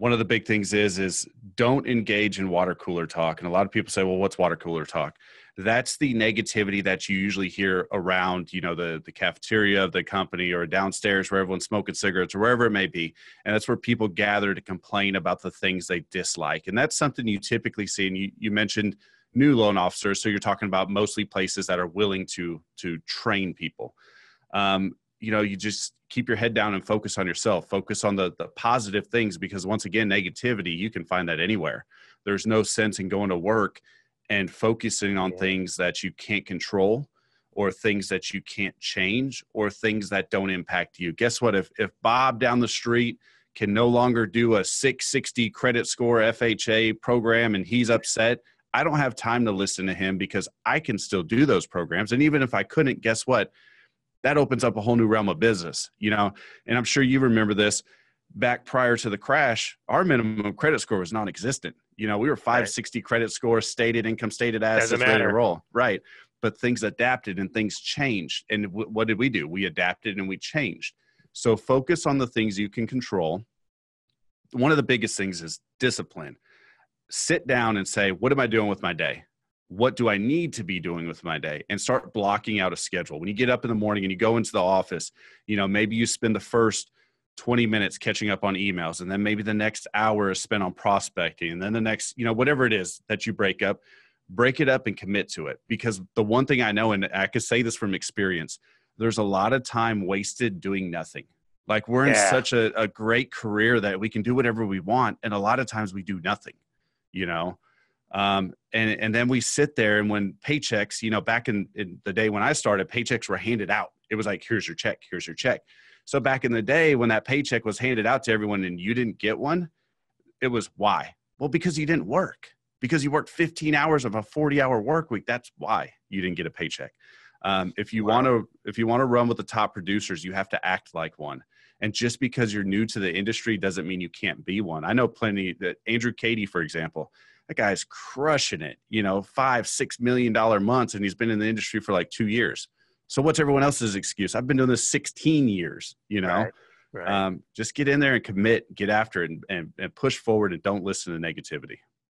one of the big things is is don't engage in water cooler talk and a lot of people say well what's water cooler talk that's the negativity that you usually hear around you know the the cafeteria of the company or downstairs where everyone's smoking cigarettes or wherever it may be and that's where people gather to complain about the things they dislike and that's something you typically see and you, you mentioned new loan officers so you're talking about mostly places that are willing to to train people um, you know you just keep your head down and focus on yourself focus on the the positive things because once again negativity you can find that anywhere there's no sense in going to work and focusing on yeah. things that you can't control or things that you can't change or things that don't impact you guess what if if bob down the street can no longer do a 660 credit score FHA program and he's upset I don't have time to listen to him because I can still do those programs. And even if I couldn't, guess what? that opens up a whole new realm of business, you know. And I'm sure you remember this back prior to the crash, our minimum credit score was non-existent. You know, we were 560 right. credit score, stated income, stated assets, ready to roll. Right. But things adapted and things changed. And w- what did we do? We adapted and we changed. So focus on the things you can control. One of the biggest things is discipline. Sit down and say, what am I doing with my day? what do I need to be doing with my day and start blocking out a schedule. When you get up in the morning and you go into the office, you know, maybe you spend the first 20 minutes catching up on emails and then maybe the next hour is spent on prospecting and then the next, you know, whatever it is that you break up, break it up and commit to it. Because the one thing I know, and I could say this from experience, there's a lot of time wasted doing nothing. Like we're yeah. in such a, a great career that we can do whatever we want. And a lot of times we do nothing, you know? Um, and, and then we sit there and when paychecks, you know, back in, in the day when I started, paychecks were handed out. It was like, here's your check, here's your check. So back in the day when that paycheck was handed out to everyone and you didn't get one, it was why? Well, because you didn't work. Because you worked 15 hours of a 40-hour work week, that's why you didn't get a paycheck. Um, if you wow. want to, if you want to run with the top producers, you have to act like one. And just because you're new to the industry doesn't mean you can't be one. I know plenty that Andrew katie for example, that guy's crushing it, you know, five, six million dollar months, and he's been in the industry for like two years. So what's everyone else's excuse? I've been doing this 16 years, you know. Right, right. Um, just get in there and commit, get after it, and, and, and push forward, and don't listen to negativity.